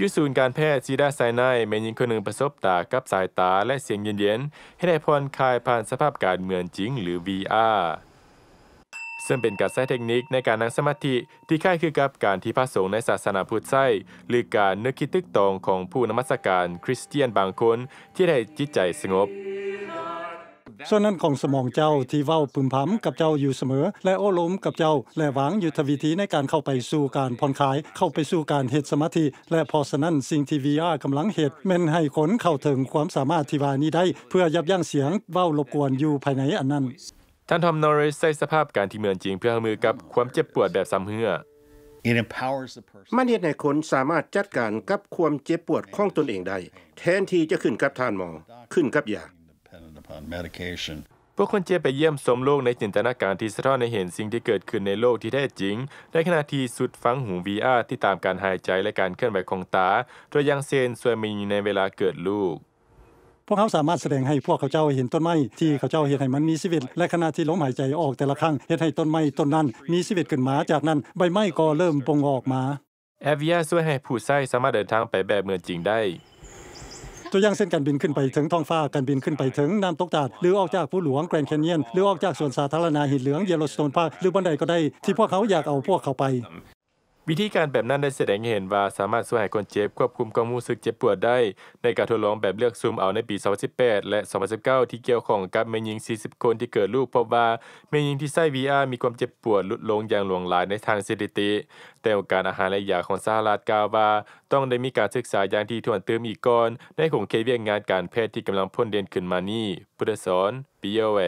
ยุศูนย์การแพทย์ซีดาไซไนแม่ยิงคนหนึ่งประสบตากับสายตาและเสียงเย็นๆให้ได้พรนคลายผ่านสภาพการเหมือนจริง หรือ VR ซึ่งเป็นการใช้เทคนิคในการนั่งสมาธิ ที่คล้ายคือกับการที่พระสงฆ์ในศาสนาพุทธใช้หรือการนึกคิดตึกตองของผู้นมัสการคริสเตียนบางคนที่ได้จิตใจสงบส่วนนั้นของสมองเจ้าที่เว้าพึมพำกับเจ้าอยู่เสมอ และโอ้ล้มกับเจ้า และหวังยุทธวิธีในการเข้าไปสู่การผ่อนคลาย เข้าไปสู่การเฮ็ดสมาธิและพอสนั้น สิ่งที่ VR กำลังเฮ็ดแม่นให้คนเข้าถึงความสามารถที่ว่านี้ได้ เพื่อยับยั้งเสียง เว้ารบกวนอยู่ภายในอันนั้น ท่านทอมนอริสใช้สภาพการที่เมืองจริงเพื่อมือกับความเจ็บปวดแบบซ้ำเหือมันเฮ็ดให้คนสามารถจัดการกับความเจ็บปวดของตนเองได้แทนที่จะขึ้นกับทานหมอขึ้นกับยา medication. พวกคนเจียไปเยี่ยมสมโลกในจินตนาการที่สะท้อนในเห็นสิ่งที่เกิดขึ้นในโลกที่แท้จริงในขณะที่สุดฟังหู VR ที่ตามการหายใจและการเคลื่อนไหวของตาโดยยังเซนสวยมีในเวลาเกิดลูก พวกเขาสามารถแสดงให้พวกเขาเจ้าเห็นต้นไม้ที่เขาเจ้าเห็นให้มันมีชีวิต และขณะที่ลมหายใจออกแต่ละครั้งเห็นให้ต้นไม้ต้นนั้นมีชีวิตขึ้นมาจากนั้นใบไม้ก็เริ่มปงออกมาแอเวียช่วยให้ผู้ใช้สามารถเดินทางไปแบบเมือนจริงได้ตัวอย่างเส้นการบินขึ้นไปถึงท้องฟ้า การบินขึ้นไปถึงน้ำตกตาด หรือออกจากผู้หลวงแกรนแคนยอนหรือออกจากส่วนสาธารณะหินเหลืองเยลโลสโตนพาร์คหรือบันไดก็ได้ที่พวกเขาอยากเอาพวกเขาไปวิธีการแบบนั้นได้แสดงให้เห็นว่าสามารถช่วยให้คนเจ็บควบคุมความรู้สึกเจ็บปวดได้ในการทดลองแบบเลือกซูมเอาในปี 2018 และ 2019 ที่เกี่ยวของกับแม่หญิง 40 คนที่เกิดลูกพบว่าแม่หญิงที่ใส้ VR มีความเจ็บปวดลดลงอย่างหลวงหลายในทางสถิติ แต่องค์การอาหารและยาของสหรัฐกล่าวว่าต้องได้มีการศึกษาอย่างที่ถ้วนเติมอีกก่อนในของเคเวียงงานการแพทย์ที่กำลังพ้นเด่นขึ้นมานี่พุทธศรปิโยเว